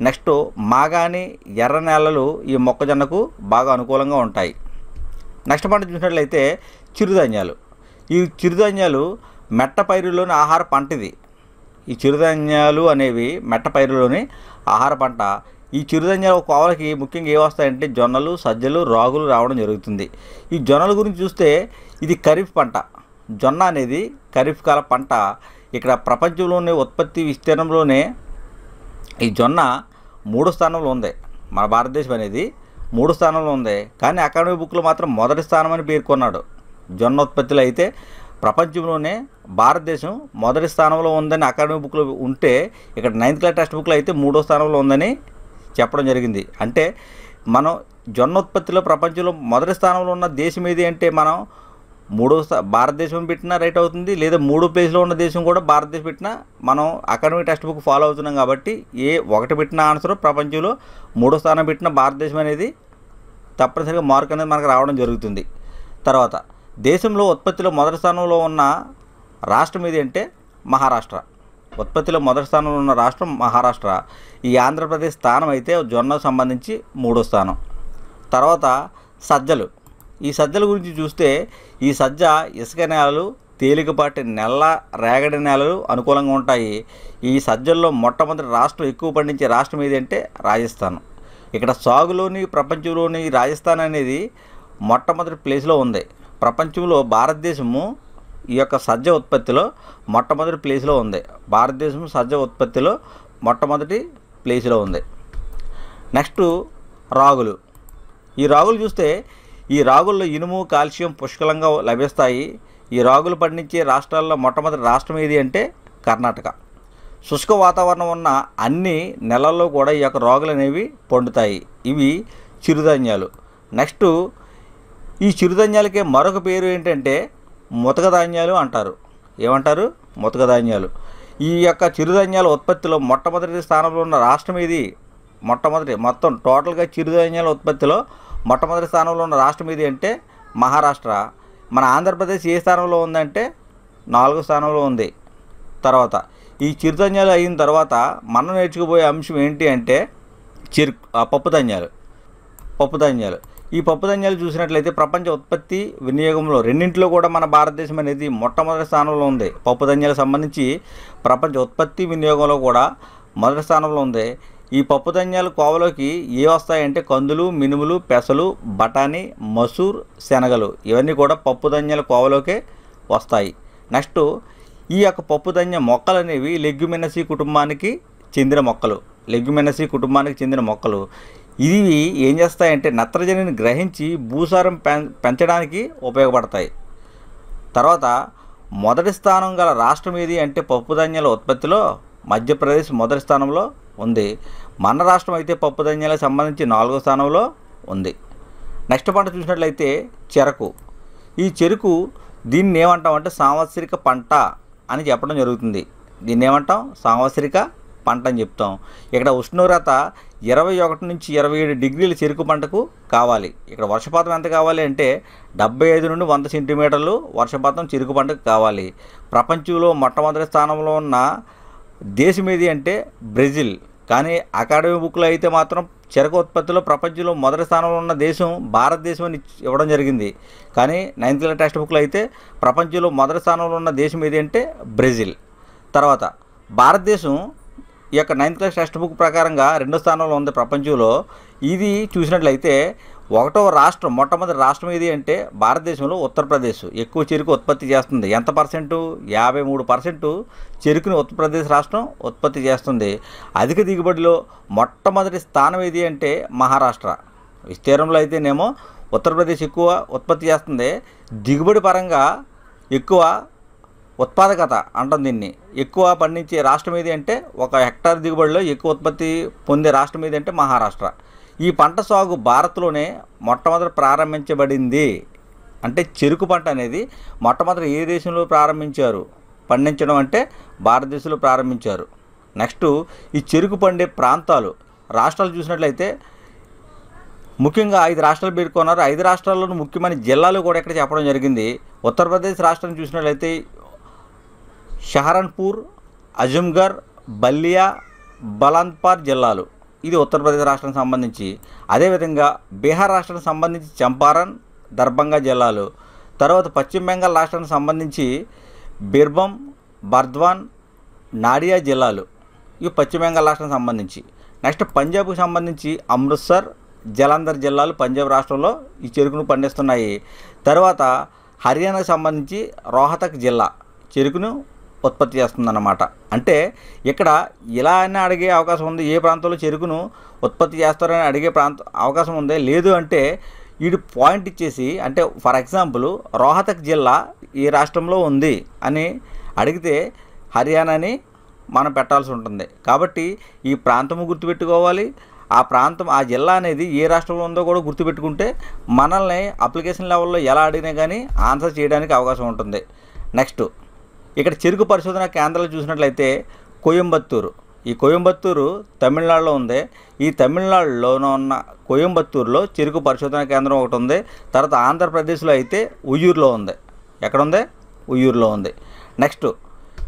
నెక్స్ట్ మాగాని ఎర్ర నేలలు ఈ మొక్కజొన్నకు బాగా అనుకూలంగా ఉంటాయి నెక్స్ట్ పంట చూసినట్లయితే చిరుధాన్యాలు ఈ చిరుధాన్యాలు మెట్ట పైరులోని ఆహార పంట ఇది ఈ చిరుధాన్యాలు అనేవి మెట్ట పైరులోని ఆహార పంట ఈ చిరుధాన్యాల కోవలకి ముఖ్యంగా ఏ వస్తాయంటే జొన్నలు సజ్జలు రాగులు రావడం జరుగుతుంది ఈ జొన్నల గురించి చూస్తే ఇది ఖరీఫ్ పంట జొన్న అనేది ఖరీఫ్ కాల పంట ఇక్కడ ప్రపంచంలోనే ఉత్పత్తి విస్తీర్ణంలోనే ఈ జొన్న మూడో స్థానంలో ఉంది మన భారతదేశం అనేది మూడు స్థానంలో ఉంది కానీ అకాడమిక్ బుక్లో మాత్రం మొదటి స్థానం అని పేర్కొన్నాడు జొన్న ఉత్పత్తిలో అయితే ప్రపంచంలోనే భారతదేశం మొదటి స్థానంలో ఉందని అకాడమిక్ బుక్లో ఉంటే ఇక్కడ నైన్త్ క్లాస్ టెక్స్ట్ బుక్లో అయితే మూడో స్థానంలో ఉందని చెప్పడం జరిగింది అంటే మనం జొన్న ఉత్పత్తిలో ప్రపంచంలో మొదటి స్థానంలో ఉన్న దేశం ఏది అంటే మనం మూడో భారతదేశం పెట్టినా రైట్ అవుతుంది లేదా మూడో ప్లేస్లో ఉన్న దేశం కూడా భారతదేశం పెట్టినా మనం అకాడమిక్ టెక్స్ట్ బుక్ ఫాలో అవుతున్నాం కాబట్టి ఏ ఒకటి పెట్టిన ఆన్సర్ ప్రపంచంలో మూడో స్థానం పెట్టిన భారతదేశం అనేది తప్పనిసరిగా మార్క్ అనేది మనకు రావడం జరుగుతుంది తర్వాత దేశంలో ఉత్పత్తిలో మొదటి స్థానంలో ఉన్న రాష్ట్రం ఏది అంటే మహారాష్ట్ర ఉత్పత్తిలో మొదటి స్థానంలో ఉన్న రాష్ట్రం మహారాష్ట్ర ఈ ఆంధ్రప్రదేశ్ స్థానం అయితే జొన్న సంబంధించి మూడో స్థానం తర్వాత సజ్జలు ఈ సజ్జల గురించి చూస్తే ఈ సజ్జ ఇసుక నేలలు తేలికపాటి నెల్ల రేగడి నేలలు అనుకూలంగా ఉంటాయి ఈ సజ్జల్లో మొట్టమొదటి రాష్ట్రం ఎక్కువ పండించే రాష్ట్రం ఏదంటే రాజస్థాన్ ఇక్కడ సాగులోని ప్రపంచంలోని రాజస్థాన్ అనేది మొట్టమొదటి ప్లేస్లో ఉంది ప్రపంచంలో భారతదేశము ఈ యొక్క సజ్జ ఉత్పత్తిలో మొట్టమొదటి ప్లేస్లో ఉంది భారతదేశం సజ్జ ఉత్పత్తిలో మొట్టమొదటి ప్లేస్లో ఉంది నెక్స్ట్ రాగులు ఈ రాగులు చూస్తే ఈ రాగుల్లో ఇనుము కాల్షియం పుష్కలంగా లభిస్తాయి ఈ రాగులు పండించే రాష్ట్రాల్లో మొట్టమొదటి రాష్ట్రం ఏది అంటే కర్ణాటక శుష్క వాతావరణం ఉన్న అన్ని నెలల్లో కూడా ఈ యొక్క రాగులు అనేవి పండుతాయి ఇవి చిరుధాన్యాలు నెక్స్ట్ ఈ చిరుధాన్యాలకే మరొక పేరు ఏంటంటే ముతక ధాన్యాలు అంటారు ఏమంటారు ముతక ధాన్యాలు ఈ యొక్క చిరుధాన్యాల ఉత్పత్తిలో మొట్టమొదటి స్థానంలో ఉన్న రాష్ట్రం ఇది మొట్టమొదటి మొత్తం టోటల్గా చిరుధాన్యాల ఉత్పత్తిలో మొట్టమొదటి స్థానంలో ఉన్న రాష్ట్రం ఇది అంటే మహారాష్ట్ర మన ఆంధ్రప్రదేశ్ ఏ స్థానంలో ఉందంటే నాలుగో స్థానంలో ఉంది తర్వాత ఈ చిరుధాన్యాలు అయిన తర్వాత మనం నేర్చుకుపోయే అంశం ఏంటి అంటే చిరు పప్పు ధాన్యాలు పప్పు ధాన్యాలు ఈ పప్పుధాన్యాలు చూసినట్లయితే ప్రపంచ ఉత్పత్తి వినియోగంలో రెండింటిలో కూడా మన భారతదేశం అనేది మొట్టమొదటి స్థానంలో ఉంది పప్పుధాన్యాలకు సంబంధించి ప్రపంచ ఉత్పత్తి వినియోగంలో కూడా మొదటి స్థానంలో ఉంది ఈ పప్పుధాన్యాలు కోవలోకి ఏ వస్తాయంటే కందులు మినుములు పెసలు బఠానీ మసూర్ శనగలు ఇవన్నీ కూడా పప్పుధాన్యాల కోవలోకే వస్తాయి నెక్స్ట్ ఈ యొక్క పప్పుధాన్య మొక్కలు అనేవి లెగ్యుమెనసీ కుటుంబానికి చెందిన మొక్కలు లెగ్యుమెనసీ కుటుంబానికి చెందిన మొక్కలు ఇవి ఏం చేస్తాయంటే నత్రజనిని గ్రహించి భూసారం పెంచడానికి ఉపయోగపడతాయి తర్వాత మొదటి స్థానం గల రాష్ట్రం ఏది అంటే పప్పుధాన్యాల ఉత్పత్తిలో మధ్యప్రదేశ్ మొదటి స్థానంలో ఉంది మన రాష్ట్రం అయితే పప్పుధాన్యాలకు సంబంధించి నాలుగో స్థానంలో ఉంది నెక్స్ట్ పంట చూసినట్లయితే చెరకు ఈ చెరుకు దీన్ని ఏమంటాం అంటే సాంవత్సరిక పంట అని చెప్పడం జరుగుతుంది దీన్ని ఏమంటాం సాంవత్సరిక పంట అని చెప్తాం ఇక్కడ ఉష్ణోగ్రత ఇరవై ఒకటి నుంచి ఇరవై ఏడు డిగ్రీల చెరుకు పంటకు కావాలి ఇక్కడ వర్షపాతం ఎంత కావాలి అంటే డెబ్బై ఐదు నుండి వంద సెంటీమీటర్లు వర్షపాతం చెరుకు పంటకు కావాలి ప్రపంచంలో మొట్టమొదటి స్థానంలో ఉన్న దేశం ఏది అంటే బ్రెజిల్ కానీ అకాడమీ బుక్లో అయితే మాత్రం చెరుకు ఉత్పత్తిలో ప్రపంచంలో మొదటి స్థానంలో ఉన్న దేశం భారతదేశం అని ఇవ్వడం జరిగింది కానీ నైన్త్ క్లాస్ టెక్స్ట్ బుక్లో అయితే ప్రపంచంలో మొదటి స్థానంలో ఉన్న దేశం ఏది అంటే బ్రెజిల్ తర్వాత భారతదేశం ఈ యొక్క నైన్త్ క్లాస్ టెక్స్ట్ బుక్ ప్రకారంగా రెండో స్థానంలో ఉంది ప్రపంచంలో ఇది చూసినట్లయితే ఒకటో రాష్ట్రం మొట్టమొదటి రాష్ట్రం ఏది అంటే భారతదేశంలో ఉత్తరప్రదేశ్ ఎక్కువ చెరుకు ఉత్పత్తి చేస్తుంది ఎంత పర్సెంటు యాభై మూడు పర్సెంటు చెరుకుని ఉత్తరప్రదేశ్ రాష్ట్రం ఉత్పత్తి చేస్తుంది అధిక దిగుబడిలో మొట్టమొదటి స్థానం ఏది అంటే మహారాష్ట్ర విస్తీర్ణంలో అయితేనేమో ఉత్తరప్రదేశ్ ఎక్కువ ఉత్పత్తి చేస్తుంది దిగుబడి పరంగా ఎక్కువ ఉత్పాదకత అంటాం దీన్ని ఎక్కువ పండించే రాష్ట్రం ఏది అంటే ఒక హెక్టార్ దిగుబడిలో ఎక్కువ ఉత్పత్తి పొందే రాష్ట్రం ఏది అంటే మహారాష్ట్ర ఈ పంట సాగు భారత్లోనే మొట్టమొదట ప్రారంభించబడింది అంటే చెరుకు పంట అనేది మొట్టమొదట ఏ దేశంలో ప్రారంభించారు పండించడం అంటే భారతదేశంలో ప్రారంభించారు నెక్స్ట్ ఈ చెరుకు పండే ప్రాంతాలు రాష్ట్రాలు చూసినట్లయితే ముఖ్యంగా ఐదు రాష్ట్రాలు పేర్కొన్నారు ఐదు రాష్ట్రాల్లోనూ ముఖ్యమైన జిల్లాలు కూడా ఇక్కడ చెప్పడం జరిగింది ఉత్తరప్రదేశ్ రాష్ట్రం చూసినట్లయితే షహరన్పూర్ అజమ్ఘర్ బల్లియా బలాన్పార్ జిల్లాలు ఇది ఉత్తరప్రదేశ్ రాష్ట్రానికి సంబంధించి అదేవిధంగా బీహార్ రాష్ట్రానికి సంబంధించి చంపారన్ దర్భంగా జిల్లాలు తర్వాత పశ్చిమ బెంగాల్ రాష్ట్రానికి సంబంధించి బీర్భం బర్ద్వాన్ నాడియా జిల్లాలు ఇవి పశ్చిమ బెంగాల్ రాష్ట్రానికి సంబంధించి నెక్స్ట్ పంజాబ్కి సంబంధించి అమృత్సర్ జలంధర్ జిల్లాలు పంజాబ్ రాష్ట్రంలో ఈ చెరుకును పండిస్తున్నాయి తర్వాత హర్యానాకు సంబంధించి రోహతక్ జిల్లా చెరుకును ఉత్పత్తి చేస్తుందన్నమాట అంటే ఇక్కడ ఇలా అని అడిగే అవకాశం ఉంది ఏ ప్రాంతంలో చెరుకును ఉత్పత్తి చేస్తారని అడిగే ప్రాంత అవకాశం ఉంది లేదు అంటే వీడు పాయింట్ ఇచ్చేసి అంటే ఫర్ ఎగ్జాంపుల్ రోహతక్ జిల్లా ఈ రాష్ట్రంలో ఉంది అని అడిగితే హర్యానాని మనం పెట్టాల్సి ఉంటుంది కాబట్టి ఈ ప్రాంతము గుర్తుపెట్టుకోవాలి ఆ ప్రాంతం ఆ జిల్లా అనేది ఏ రాష్ట్రంలో ఉందో కూడా గుర్తుపెట్టుకుంటే మనల్ని అప్లికేషన్ లెవెల్లో ఎలా అడిగినా కానీ ఆన్సర్ చేయడానికి అవకాశం ఉంటుంది నెక్స్ట్ ఇక్కడ చెరుకు పరిశోధన కేంద్రాలు చూసినట్లయితే కోయంబత్తూరు ఈ కోయంబత్తూరు తమిళనాడులో ఉంది ఈ తమిళనాడులోనూ ఉన్న కోయంబత్తూరులో చెరుకు పరిశోధన కేంద్రం ఒకటి ఉంది తర్వాత ఆంధ్రప్రదేశ్లో అయితే ఉయ్యూరులో ఉంది ఎక్కడ ఉంది ఉయ్యూరులో ఉంది నెక్స్ట్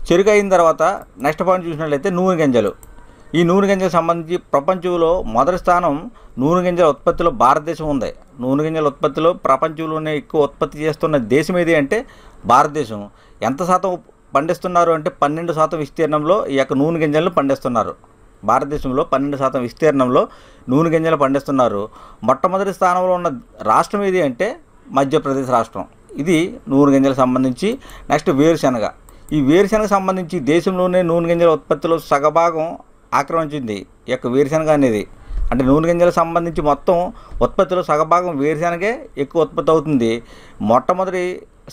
చెరుకు అయిన తర్వాత నెక్స్ట్ పాయింట్ చూసినట్లయితే నూనె గింజలు ఈ నూనె గింజలకు సంబంధించి ప్రపంచంలో మొదటి స్థానం నూనె గింజల ఉత్పత్తిలో భారతదేశం ఉంది నూనె గింజల ఉత్పత్తిలో ప్రపంచంలోనే ఎక్కువ ఉత్పత్తి చేస్తున్న దేశం ఏది అంటే భారతదేశం ఎంత శాతం పండిస్తున్నారు అంటే పన్నెండు శాతం విస్తీర్ణంలో ఈ యొక్క నూనె గింజలను పండిస్తున్నారు భారతదేశంలో పన్నెండు శాతం విస్తీర్ణంలో నూనె గింజలు పండిస్తున్నారు మొట్టమొదటి స్థానంలో ఉన్న రాష్ట్రం ఏది అంటే మధ్యప్రదేశ్ రాష్ట్రం ఇది నూనె గింజలకు సంబంధించి నెక్స్ట్ వేరుశనగ ఈ వేరుశనగ సంబంధించి దేశంలోనే నూనె గింజల ఉత్పత్తిలో సగభాగం ఆక్రమించింది ఈ యొక్క వేరుశనగ అనేది అంటే నూనె గింజలకు సంబంధించి మొత్తం ఉత్పత్తిలో సగభాగం వేరుశనగే ఎక్కువ ఉత్పత్తి అవుతుంది మొట్టమొదటి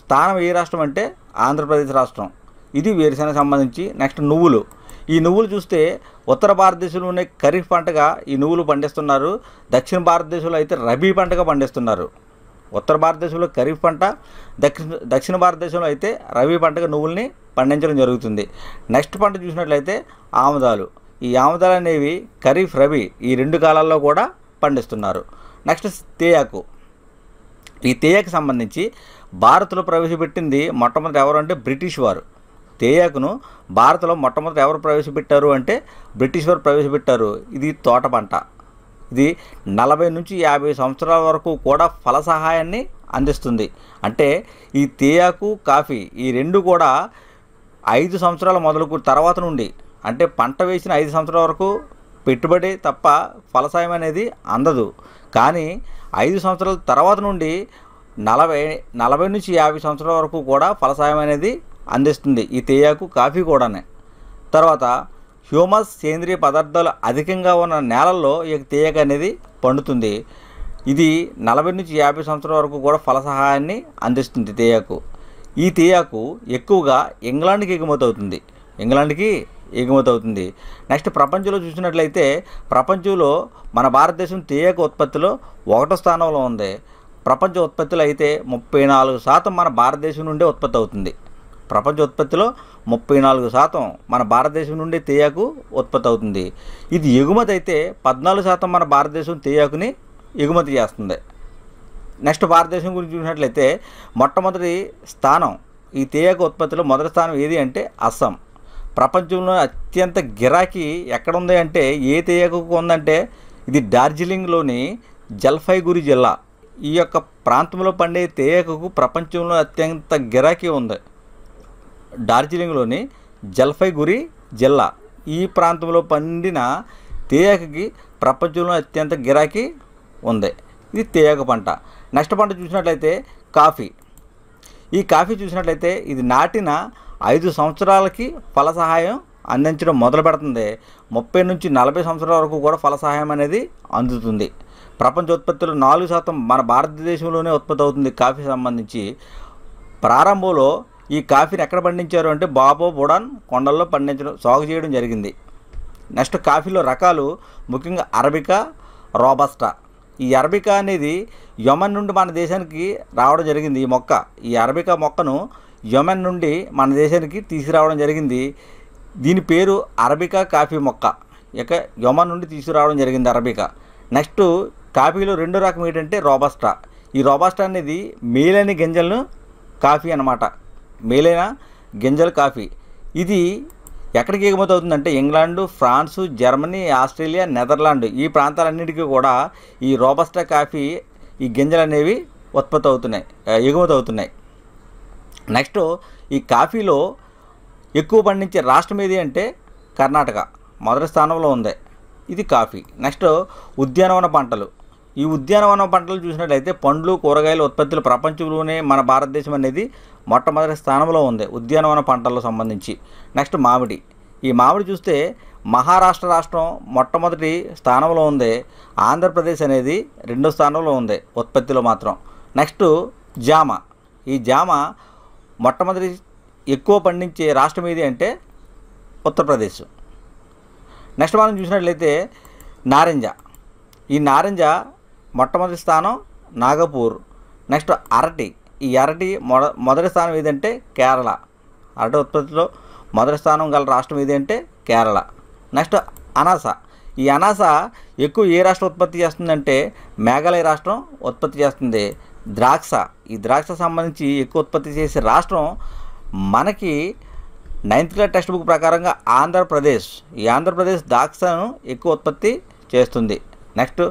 స్థానం ఏ రాష్ట్రం అంటే ఆంధ్రప్రదేశ్ రాష్ట్రం ఇది వేరుశెనగ సంబంధించి నెక్స్ట్ నువ్వులు ఈ నువ్వులు చూస్తే ఉత్తర భారతదేశంలోనే ఖరీఫ్ పంటగా ఈ నువ్వులు పండిస్తున్నారు దక్షిణ భారతదేశంలో అయితే రబీ పంటగా పండిస్తున్నారు ఉత్తర భారతదేశంలో ఖరీఫ్ పంట దక్షిణ దక్షిణ భారతదేశంలో అయితే రబీ పంటగా నువ్వుల్ని పండించడం జరుగుతుంది నెక్స్ట్ పంట చూసినట్లయితే ఆముదాలు ఈ ఆముదాలు అనేవి ఖరీఫ్ రబీ ఈ రెండు కాలాల్లో కూడా పండిస్తున్నారు నెక్స్ట్ తేయాకు ఈ తేయాకు సంబంధించి భారత్లో ప్రవేశపెట్టింది మొట్టమొదటి ఎవరు అంటే బ్రిటిష్ వారు తేయాకును భారత్లో మొట్టమొదట ఎవరు ప్రవేశపెట్టారు అంటే బ్రిటిష్ వారు ప్రవేశపెట్టారు ఇది తోట పంట ఇది నలభై నుంచి యాభై సంవత్సరాల వరకు కూడా ఫల సహాయాన్ని అందిస్తుంది అంటే ఈ తేయాకు కాఫీ ఈ రెండు కూడా ఐదు సంవత్సరాల మొదలు తర్వాత నుండి అంటే పంట వేసిన ఐదు సంవత్సరాల వరకు పెట్టుబడి తప్ప ఫలసాయం అనేది అందదు కానీ ఐదు సంవత్సరాల తర్వాత నుండి నలభై నలభై నుంచి యాభై సంవత్సరాల వరకు కూడా ఫలసాయం అనేది అందిస్తుంది ఈ తేయాకు కాఫీ కూడానే తర్వాత హ్యూమస్ సేంద్రియ పదార్థాలు అధికంగా ఉన్న నేలల్లో ఈ తేయాకు అనేది పండుతుంది ఇది నలభై నుంచి యాభై సంవత్సరాల వరకు కూడా ఫలసహాయాన్ని అందిస్తుంది తేయాకు ఈ తేయాకు ఎక్కువగా ఇంగ్లాండ్కి ఎగుమతి అవుతుంది ఇంగ్లాండ్కి ఎగుమతి అవుతుంది నెక్స్ట్ ప్రపంచంలో చూసినట్లయితే ప్రపంచంలో మన భారతదేశం తేయాకు ఉత్పత్తిలో ఒకటో స్థానంలో ఉంది ప్రపంచ ఉత్పత్తులు అయితే ముప్పై నాలుగు శాతం మన భారతదేశం నుండే ఉత్పత్తి అవుతుంది ప్రపంచ ఉత్పత్తిలో ముప్పై నాలుగు శాతం మన భారతదేశం నుండి తేయాకు ఉత్పత్తి అవుతుంది ఇది ఎగుమతి అయితే పద్నాలుగు శాతం మన భారతదేశం తేయాకుని ఎగుమతి చేస్తుంది నెక్స్ట్ భారతదేశం గురించి చూసినట్లయితే మొట్టమొదటి స్థానం ఈ తేయాకు ఉత్పత్తిలో మొదటి స్థానం ఏది అంటే అస్సాం ప్రపంచంలో అత్యంత గిరాకీ ఎక్కడ ఉంది అంటే ఏ తేయాకు ఉందంటే ఇది డార్జిలింగ్లోని జల్పైగురి జిల్లా ఈ యొక్క ప్రాంతంలో పండే తేయాకుకు ప్రపంచంలో అత్యంత గిరాకీ ఉంది డార్జిలింగ్లోని జల్పైగురి జిల్లా ఈ ప్రాంతంలో పండిన తేయాకకి ప్రపంచంలో అత్యంత గిరాకీ ఉంది ఇది తేయాకు పంట నెక్స్ట్ పంట చూసినట్లయితే కాఫీ ఈ కాఫీ చూసినట్లయితే ఇది నాటిన ఐదు సంవత్సరాలకి ఫల సహాయం అందించడం మొదలు పెడుతుంది ముప్పై నుంచి నలభై సంవత్సరాల వరకు కూడా ఫల సహాయం అనేది అందుతుంది ప్రపంచ ఉత్పత్తిలో నాలుగు శాతం మన భారతదేశంలోనే ఉత్పత్తి అవుతుంది కాఫీ సంబంధించి ప్రారంభంలో ఈ కాఫీని ఎక్కడ పండించారు అంటే బాబో బుడాన్ కొండల్లో పండించడం సాగు చేయడం జరిగింది నెక్స్ట్ కాఫీలో రకాలు ముఖ్యంగా అరబికా రోబస్టా ఈ అరబికా అనేది యమన్ నుండి మన దేశానికి రావడం జరిగింది ఈ మొక్క ఈ అరబికా మొక్కను యమన్ నుండి మన దేశానికి తీసుకురావడం జరిగింది దీని పేరు అరబికా కాఫీ మొక్క ఇక యమన్ నుండి తీసుకురావడం జరిగింది అరబికా నెక్స్ట్ కాఫీలో రెండో రకం ఏంటంటే రోబస్టా ఈ రోబస్టా అనేది మేలని గింజలను కాఫీ అనమాట మేలైన గింజల కాఫీ ఇది ఎక్కడికి ఎగుమతి అవుతుందంటే England France Germany Australia Netherland ఈ ప్రాంతాలన్నిటికీ కూడా ఈ రోబస్టా కాఫీ ఈ గింజలు అనేవి ఉత్పత్తి అవుతున్నాయి ఎగుమతి అవుతున్నాయి నెక్స్ట్ ఈ కాఫీలో ఎక్కువ పండించే రాష్ట్రం ఏది అంటే కర్ణాటక మొదటి స్థానంలో ఉంది ఇది కాఫీ నెక్స్ట్ ఉద్యానవన పంటలు ఈ ఉద్యానవనం పంటలు చూసినట్లయితే పండ్లు కూరగాయల ఉత్పత్తులు ప్రపంచంలోనే మన భారతదేశం అనేది మొట్టమొదటి స్థానంలో ఉంది ఉద్యానవన పంటలకు సంబంధించి నెక్స్ట్ మామిడి ఈ మామిడి చూస్తే మహారాష్ట్ర రాష్ట్రం మొట్టమొదటి స్థానంలో ఉంది ఆంధ్రప్రదేశ్ అనేది రెండో స్థానంలో ఉంది ఉత్పత్తిలో మాత్రం నెక్స్ట్ జామ ఈ జామ మొట్టమొదటి ఎక్కువ పండించే రాష్ట్రం ఏది అంటే ఉత్తరప్రదేశ్ నెక్స్ట్ మనం చూసినట్లయితే నారింజ ఈ నారింజ మొట్టమొదటి స్థానం నాగపూర్ నెక్స్ట్ అరటి ఈ అరటి మొద మొదటి స్థానం ఏదంటే కేరళ అరటి ఉత్పత్తిలో మొదటి స్థానం గల రాష్ట్రం ఏదంటే కేరళ నెక్స్ట్ అనాస ఈ అనాస ఎక్కువ ఏ రాష్ట్రం ఉత్పత్తి చేస్తుందంటే మేఘాలయ రాష్ట్రం ఉత్పత్తి చేస్తుంది ద్రాక్ష ఈ ద్రాక్ష సంబంధించి ఎక్కువ ఉత్పత్తి చేసే రాష్ట్రం మనకి నైన్త్ క్లాస్ టెక్స్ట్ బుక్ ప్రకారంగా ఆంధ్రప్రదేశ్ ఈ ఆంధ్రప్రదేశ్ ద్రాక్షను ఎక్కువ ఉత్పత్తి చేస్తుంది నెక్స్ట్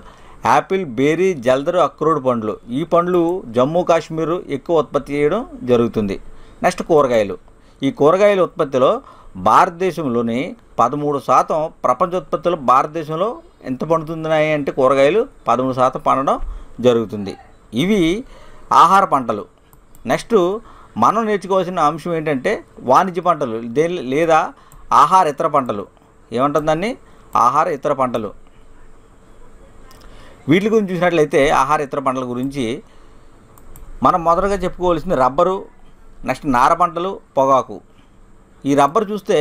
యాపిల్ బేరీ జల్దరు అక్రూడ్ పండ్లు ఈ పండ్లు జమ్మూ కాశ్మీర్ ఎక్కువ ఉత్పత్తి చేయడం జరుగుతుంది నెక్స్ట్ కూరగాయలు ఈ కూరగాయల ఉత్పత్తిలో భారతదేశంలోని పదమూడు శాతం ప్రపంచ ఉత్పత్తులు భారతదేశంలో ఎంత పండుతున్నాయి అంటే కూరగాయలు పదమూడు శాతం పండడం జరుగుతుంది ఇవి ఆహార పంటలు నెక్స్ట్ మనం నేర్చుకోవాల్సిన అంశం ఏంటంటే వాణిజ్య పంటలు లేదా ఆహార ఇతర పంటలు ఏమంటుందండి ఆహార ఇతర పంటలు వీటి గురించి చూసినట్లయితే ఆహార ఇతర పంటల గురించి మనం మొదటగా చెప్పుకోవాల్సింది రబ్బరు నెక్స్ట్ నార పంటలు పొగాకు ఈ రబ్బరు చూస్తే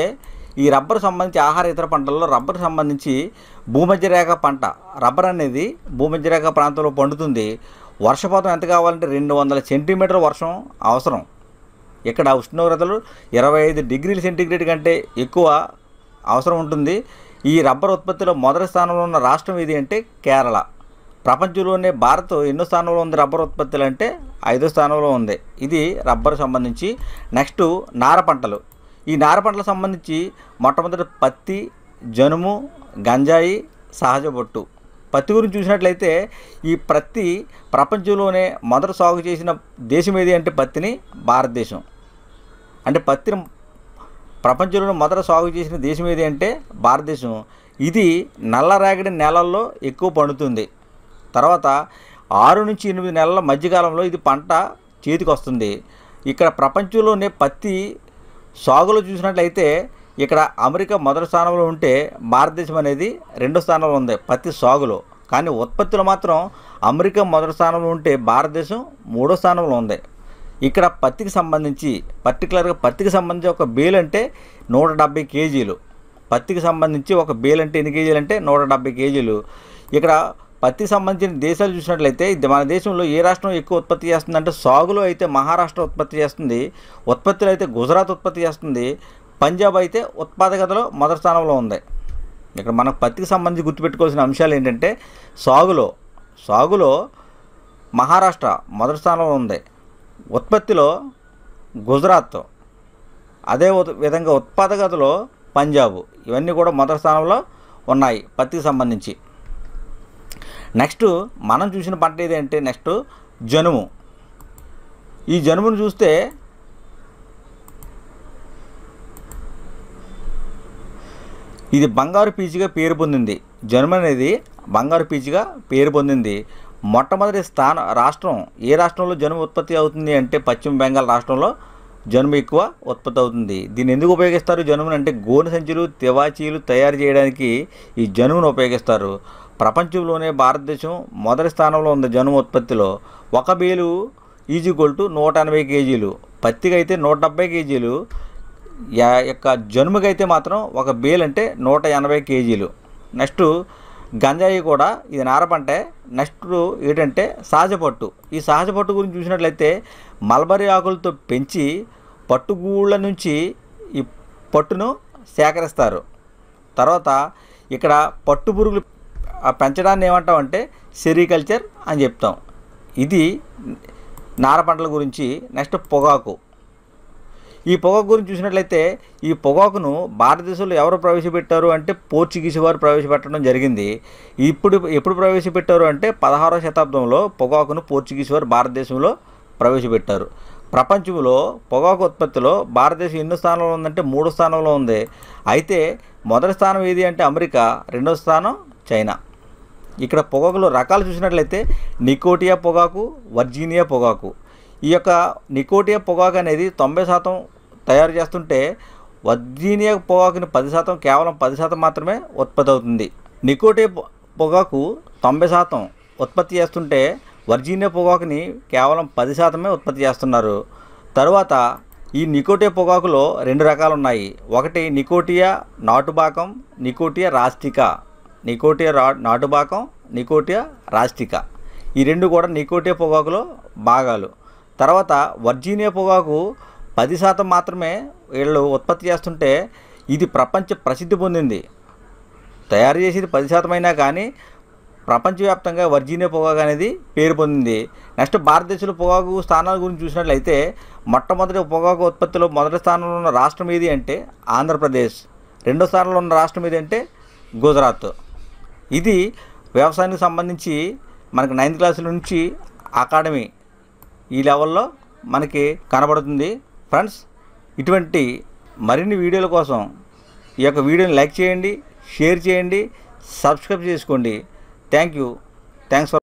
ఈ రబ్బర్ సంబంధించి ఆహార ఇతర పంటల్లో రబ్బర్ సంబంధించి భూమధ్యరేఖ పంట రబ్బర్ అనేది భూమధ్యరేఖ ప్రాంతంలో పండుతుంది వర్షపాతం ఎంత కావాలంటే రెండు వందల సెంటీమీటర్ల వర్షం అవసరం ఇక్కడ ఉష్ణోగ్రతలు ఇరవై ఐదు డిగ్రీల సెంటీగ్రేడ్ కంటే ఎక్కువ అవసరం ఉంటుంది ఈ రబ్బర్ ఉత్పత్తిలో మొదటి స్థానంలో ఉన్న రాష్ట్రం ఏది అంటే కేరళ ప్రపంచంలోనే భారత్ ఎన్నో స్థానంలో ఉంది రబ్బర్ ఉత్పత్తులు అంటే ఐదో స్థానంలో ఉంది ఇది రబ్బర్ సంబంధించి నెక్స్ట్ నార పంటలు ఈ నార పంటలకు సంబంధించి మొట్టమొదటి పత్తి జనుము గంజాయి సహజ బొట్టు పత్తి గురించి చూసినట్లయితే ఈ పత్తి ప్రపంచంలోనే మొదట సాగు చేసిన దేశం ఏది అంటే పత్తిని భారతదేశం అంటే పత్తిని ప్రపంచంలోనే మొదట సాగు చేసిన దేశం ఏది అంటే భారతదేశం ఇది నల్ల నేలల్లో ఎక్కువ పండుతుంది తర్వాత ఆరు నుంచి ఎనిమిది నెలల మధ్యకాలంలో ఇది పంట చేతికి వస్తుంది ఇక్కడ ప్రపంచంలోనే పత్తి సాగులో చూసినట్లయితే ఇక్కడ అమెరికా మొదటి స్థానంలో ఉంటే భారతదేశం అనేది రెండో స్థానంలో ఉంది పత్తి సాగులో కానీ ఉత్పత్తులు మాత్రం అమెరికా మొదటి స్థానంలో ఉంటే భారతదేశం మూడో స్థానంలో ఉంది ఇక్కడ పత్తికి సంబంధించి పర్టికులర్గా పత్తికి సంబంధించి ఒక బేల్ అంటే నూట డెబ్బై కేజీలు పత్తికి సంబంధించి ఒక బేల్ అంటే ఎన్ని కేజీలు అంటే నూట డెబ్బై కేజీలు ఇక్కడ పత్తి సంబంధించిన దేశాలు చూసినట్లయితే మన దేశంలో ఏ రాష్ట్రం ఎక్కువ ఉత్పత్తి చేస్తుందంటే సాగులో అయితే మహారాష్ట్ర ఉత్పత్తి చేస్తుంది ఉత్పత్తిలో అయితే గుజరాత్ ఉత్పత్తి చేస్తుంది పంజాబ్ అయితే ఉత్పాదకతలో మొదటి స్థానంలో ఉంది ఇక్కడ మనకు పత్తికి సంబంధించి గుర్తుపెట్టుకోవాల్సిన అంశాలు ఏంటంటే సాగులో సాగులో మహారాష్ట్ర మొదటి స్థానంలో ఉంది ఉత్పత్తిలో గుజరాత్ అదే విధంగా ఉత్పాదకతలో పంజాబ్ ఇవన్నీ కూడా మొదటి స్థానంలో ఉన్నాయి పత్తికి సంబంధించి నెక్స్ట్ మనం చూసిన పంట ఏదంటే నెక్స్ట్ జనుము ఈ జనుమును చూస్తే ఇది బంగారు పీచుగా పేరు పొందింది జనుము అనేది బంగారు పీచుగా పేరు పొందింది మొట్టమొదటి స్థాన రాష్ట్రం ఏ రాష్ట్రంలో జనుము ఉత్పత్తి అవుతుంది అంటే పశ్చిమ బెంగాల్ రాష్ట్రంలో జనుము ఎక్కువ ఉత్పత్తి అవుతుంది దీన్ని ఎందుకు ఉపయోగిస్తారు జనుమును అంటే గోను సంచులు తివాచీలు తయారు చేయడానికి ఈ జనుమును ఉపయోగిస్తారు ప్రపంచంలోనే భారతదేశం మొదటి స్థానంలో ఉంది జనుము ఉత్పత్తిలో ఒక బేలు ఈజీ టు నూట ఎనభై కేజీలు పత్తికైతే నూట డెబ్బై కేజీలు యొక్క జనుముకైతే మాత్రం ఒక బేల్ అంటే నూట ఎనభై కేజీలు నెక్స్ట్ గంజాయి కూడా ఇది నారపంటే నెక్స్ట్ ఏంటంటే సహజ పట్టు ఈ సహజ పట్టు గురించి చూసినట్లయితే మల్బరీ ఆకులతో పెంచి పట్టుగూళ్ళ నుంచి ఈ పట్టును సేకరిస్తారు తర్వాత ఇక్కడ పట్టు పురుగులు ఆ పెంచడాన్ని ఏమంటాం అంటే సెరికల్చర్ అని చెప్తాం ఇది నార పంటల గురించి నెక్స్ట్ పొగాకు ఈ పొగాకు గురించి చూసినట్లయితే ఈ పొగాకును భారతదేశంలో ఎవరు ప్రవేశపెట్టారు అంటే పోర్చుగీస్ వారు ప్రవేశపెట్టడం జరిగింది ఇప్పుడు ఎప్పుడు ప్రవేశపెట్టారు అంటే పదహారవ శతాబ్దంలో పొగాకును పోర్చుగీస్ వారు భారతదేశంలో ప్రవేశపెట్టారు ప్రపంచంలో పొగాకు ఉత్పత్తిలో భారతదేశం ఎన్నో స్థానంలో ఉందంటే మూడు స్థానంలో ఉంది అయితే మొదటి స్థానం ఏది అంటే అమెరికా రెండో స్థానం చైనా ఇక్కడ పొగాకులో రకాలు చూసినట్లయితే నికోటియా పొగాకు వర్జీనియా పొగాకు ఈ యొక్క నికోటియా పొగాకు అనేది తొంభై శాతం తయారు చేస్తుంటే వర్జీనియా పొగాకుని పది శాతం కేవలం పది శాతం మాత్రమే ఉత్పత్తి అవుతుంది నికోటియా పొగాకు తొంభై శాతం ఉత్పత్తి చేస్తుంటే వర్జీనియా పొగాకుని కేవలం పది శాతమే ఉత్పత్తి చేస్తున్నారు తరువాత ఈ నికోటియా పొగాకులో రెండు రకాలు ఉన్నాయి ఒకటి నికోటియా నాటుబాకం నికోటియా రాస్టికా నికోటియా రా నాటుబాకం నికోటియా రాష్ట్రిక ఈ రెండు కూడా నికోటియా పొగాకులో భాగాలు తర్వాత వర్జీనియా పొగాకు పది శాతం మాత్రమే వీళ్ళు ఉత్పత్తి చేస్తుంటే ఇది ప్రపంచ ప్రసిద్ధి పొందింది తయారు చేసేది పది శాతమైనా కానీ ప్రపంచవ్యాప్తంగా వర్జీనియా పొగాకు అనేది పేరు పొందింది నెక్స్ట్ భారతదేశంలో పొగాకు స్థానాల గురించి చూసినట్లయితే మొట్టమొదటి పొగాకు ఉత్పత్తిలో మొదటి స్థానంలో ఉన్న రాష్ట్రం ఏది అంటే ఆంధ్రప్రదేశ్ రెండో స్థానంలో ఉన్న రాష్ట్రం ఏది అంటే గుజరాత్ ఇది వ్యవసాయానికి సంబంధించి మనకి నైన్త్ క్లాసుల నుంచి అకాడమీ ఈ లెవెల్లో మనకి కనబడుతుంది ఫ్రెండ్స్ ఇటువంటి మరిన్ని వీడియోల కోసం ఈ యొక్క వీడియోని లైక్ చేయండి షేర్ చేయండి సబ్స్క్రైబ్ చేసుకోండి థ్యాంక్ యూ థ్యాంక్స్ ఫర్